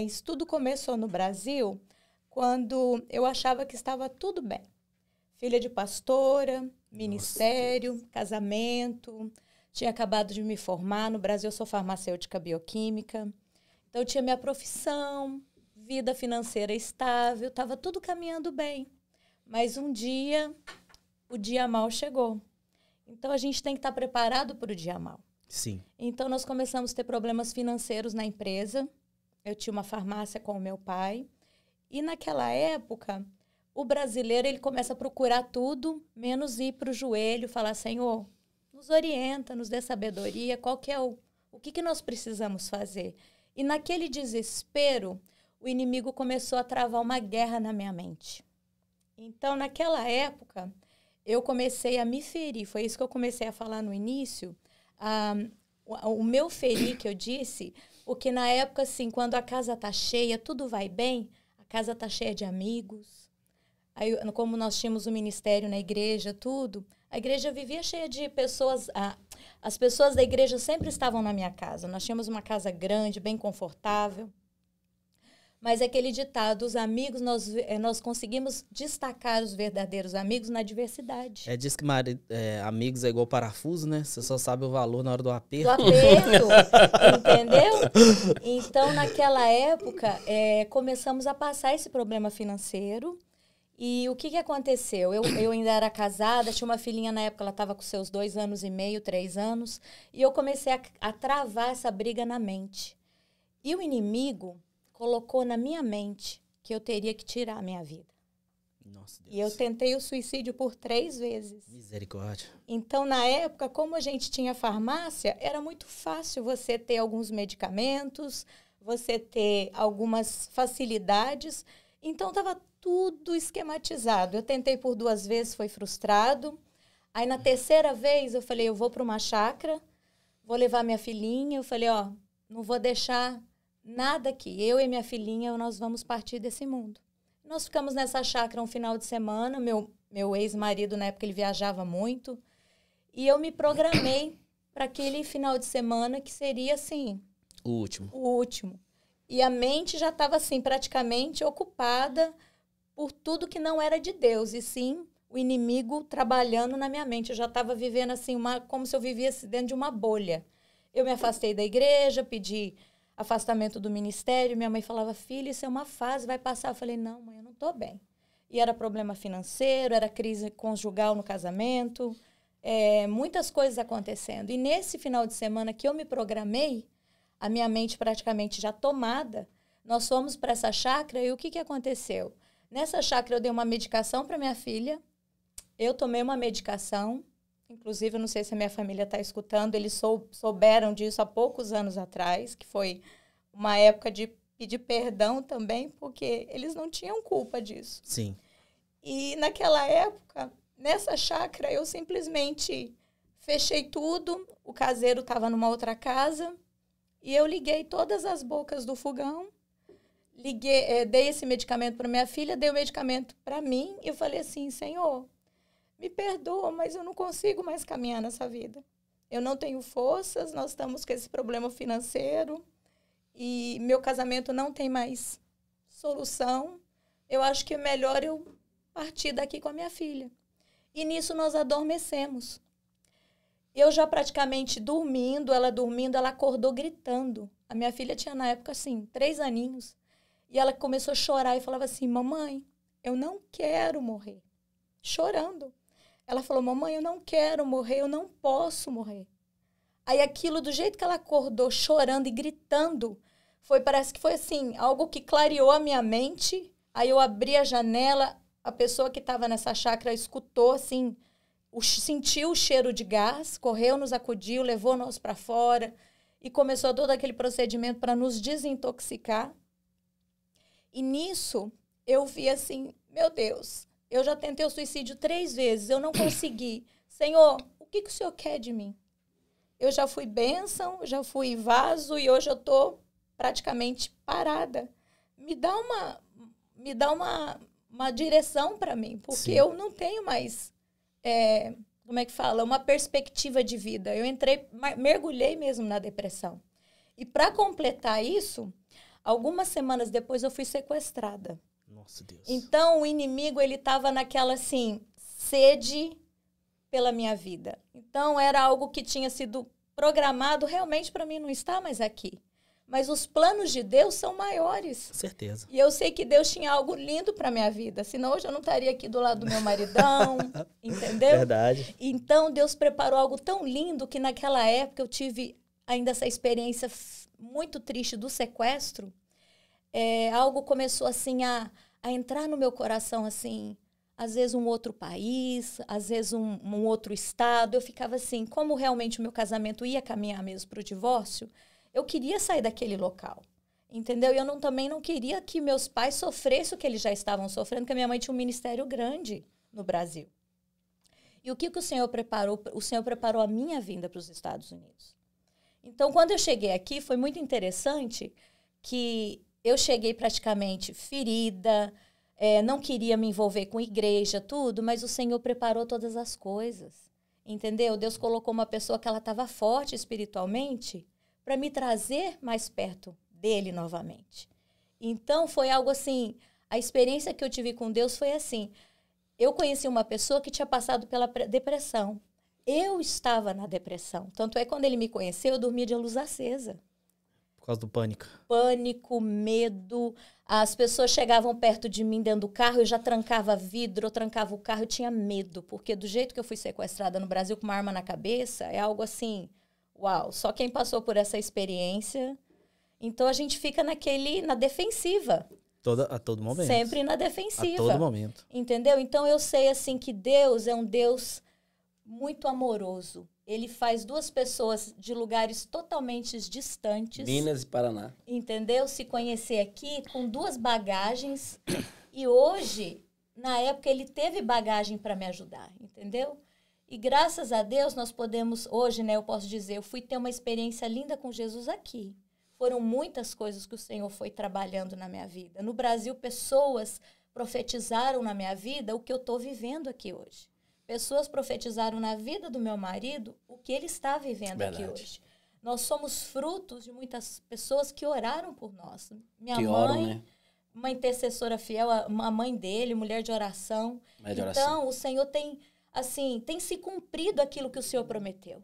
Mas tudo começou no Brasil quando eu achava que estava tudo bem. Filha de pastora, ministério, Nossa. casamento. Tinha acabado de me formar. No Brasil, eu sou farmacêutica bioquímica. Então, eu tinha minha profissão, vida financeira estável, estava tudo caminhando bem. Mas um dia, o dia mal chegou. Então, a gente tem que estar tá preparado para o dia mal. Sim. Então, nós começamos a ter problemas financeiros na empresa. Eu tinha uma farmácia com o meu pai. E naquela época, o brasileiro ele começa a procurar tudo, menos ir para o joelho, falar: Senhor, nos orienta, nos dê sabedoria, qual que é o, o que, que nós precisamos fazer. E naquele desespero, o inimigo começou a travar uma guerra na minha mente. Então, naquela época, eu comecei a me ferir. Foi isso que eu comecei a falar no início. Ah, o, meu ferir que eu disse, o que na época, assim, quando a casa tá cheia, tudo vai bem, a casa tá cheia de amigos. Aí, como nós tínhamos o ministério na igreja, tudo, a igreja vivia cheia de pessoas. a as pessoas da igreja sempre estavam na minha casa. Nós tínhamos uma casa grande, bem confortável. Mas aquele ditado, os amigos, nós, eh, nós conseguimos destacar os verdadeiros amigos na diversidade. É, diz que marido, é, amigos é igual parafuso, né? Você só sabe o valor na hora do aperto. Do aperto, entendeu? Então, naquela época, é, começamos a passar esse problema financeiro. E o que, que aconteceu? Eu, eu ainda era casada, tinha uma filhinha na época, ela estava com seus dois anos e meio, três anos. E eu comecei a, a travar essa briga na mente. E o inimigo colocou na minha mente que eu teria que tirar a minha vida. Nossa, Deus. E eu tentei o suicídio por três vezes. Misericórdia. Então, na época, como a gente tinha farmácia, era muito fácil você ter alguns medicamentos, você ter algumas facilidades. Então, estava tudo esquematizado. Eu tentei por duas vezes, foi frustrado. Aí, na terceira vez, eu falei: eu vou para uma chácara, vou levar minha filhinha. Eu falei: ó, não vou deixar nada que eu e minha filhinha nós vamos partir desse mundo. Nós ficamos nessa chácara um final de semana, meu meu ex-marido na época ele viajava muito, e eu me programei para aquele final de semana que seria assim, o último. O último. E a mente já estava assim praticamente ocupada por tudo que não era de Deus, e sim o inimigo trabalhando na minha mente. Eu já estava vivendo assim uma como se eu vivesse dentro de uma bolha. Eu me afastei da igreja, pedi afastamento do ministério. Minha mãe falava, filha, isso é uma fase, vai passar. Eu falei, não, mãe, eu não estou bem. E era problema financeiro, era crise conjugal no casamento, é, muitas coisas acontecendo. E nesse final de semana que eu me programei, a minha mente praticamente já tomada, nós fomos para essa chácara e o que, que aconteceu? Nessa chácara eu dei uma medicação para minha filha, eu tomei uma medicação, inclusive, eu não sei se a minha família está escutando, eles sou, souberam disso há poucos anos atrás, que foi uma época de pedir perdão também, porque eles não tinham culpa disso. Sim. E naquela época, nessa chácara, eu simplesmente fechei tudo, o caseiro estava numa outra casa, e eu liguei todas as bocas do fogão, liguei, é, dei esse medicamento para minha filha, dei o medicamento para mim, e eu falei assim, Senhor, me perdoa, mas eu não consigo mais caminhar nessa vida. Eu não tenho forças, nós estamos com esse problema financeiro e meu casamento não tem mais solução. Eu acho que é melhor eu partir daqui com a minha filha. E nisso nós adormecemos. Eu já praticamente dormindo, ela dormindo, ela acordou gritando. A minha filha tinha na época assim, três aninhos. E ela começou a chorar e falava assim: Mamãe, eu não quero morrer. Chorando. Ela falou: Mamãe, eu não quero morrer, eu não posso morrer. Aí aquilo, do jeito que ela acordou, chorando e gritando, foi parece que foi assim, algo que clareou a minha mente. Aí eu abri a janela, a pessoa que estava nessa chácara escutou assim, o, sentiu o cheiro de gás, correu, nos acudiu, levou nós para fora e começou todo aquele procedimento para nos desintoxicar. E nisso eu vi assim, meu Deus, eu já tentei o suicídio três vezes, eu não consegui. Senhor, o que, que o Senhor quer de mim? Eu já fui bênção, já fui vaso e hoje eu estou praticamente parada. Me dá uma, me dá uma, uma direção para mim, porque Sim. eu não tenho mais, é, como é que fala, uma perspectiva de vida. Eu entrei, mergulhei mesmo na depressão. E para completar isso, algumas semanas depois eu fui sequestrada. Nossa Deus. Então o inimigo ele estava naquela assim sede pela minha vida. Então era algo que tinha sido programado realmente para mim não estar mais aqui. Mas os planos de Deus são maiores. Certeza. E eu sei que Deus tinha algo lindo para minha vida, senão hoje eu não estaria aqui do lado do meu maridão, entendeu? Verdade. Então Deus preparou algo tão lindo que naquela época eu tive ainda essa experiência muito triste do sequestro é, algo começou assim a, a entrar no meu coração assim, às vezes um outro país, às vezes um, um outro estado. Eu ficava assim, como realmente o meu casamento ia caminhar mesmo para o divórcio, eu queria sair daquele local. Entendeu? E eu não, também não queria que meus pais sofressem o que eles já estavam sofrendo, porque a minha mãe tinha um ministério grande no Brasil. E o que, que o Senhor preparou? O Senhor preparou a minha vinda para os Estados Unidos. Então, quando eu cheguei aqui, foi muito interessante que eu cheguei praticamente ferida, é, não queria me envolver com igreja, tudo, mas o Senhor preparou todas as coisas. Entendeu? Deus colocou uma pessoa que ela estava forte espiritualmente para me trazer mais perto dele novamente. Então foi algo assim, a experiência que eu tive com Deus foi assim. Eu conheci uma pessoa que tinha passado pela depressão. Eu estava na depressão. Tanto é que quando ele me conheceu, eu dormia de luz acesa causa do pânico. Pânico, medo. As pessoas chegavam perto de mim dentro do carro, eu já trancava vidro, eu trancava o carro, eu tinha medo. Porque do jeito que eu fui sequestrada no Brasil com uma arma na cabeça, é algo assim, uau, só quem passou por essa experiência. Então a gente fica naquele, na defensiva. Toda, a todo momento. Sempre na defensiva. A todo momento. Entendeu? Então eu sei assim que Deus é um Deus muito amoroso, ele faz duas pessoas de lugares totalmente distantes. Minas e Paraná. Entendeu? Se conhecer aqui com duas bagagens. E hoje, na época, ele teve bagagem para me ajudar, entendeu? E graças a Deus nós podemos, hoje, né, eu posso dizer, eu fui ter uma experiência linda com Jesus aqui. Foram muitas coisas que o Senhor foi trabalhando na minha vida. No Brasil, pessoas profetizaram na minha vida o que eu estou vivendo aqui hoje. Pessoas profetizaram na vida do meu marido o que ele está vivendo Verdade. aqui hoje. Nós somos frutos de muitas pessoas que oraram por nós. Minha que mãe, oram, né? uma intercessora fiel, a mãe dele, mulher de oração. Mulher de oração. Então, o Senhor tem assim, tem se cumprido aquilo que o Senhor prometeu.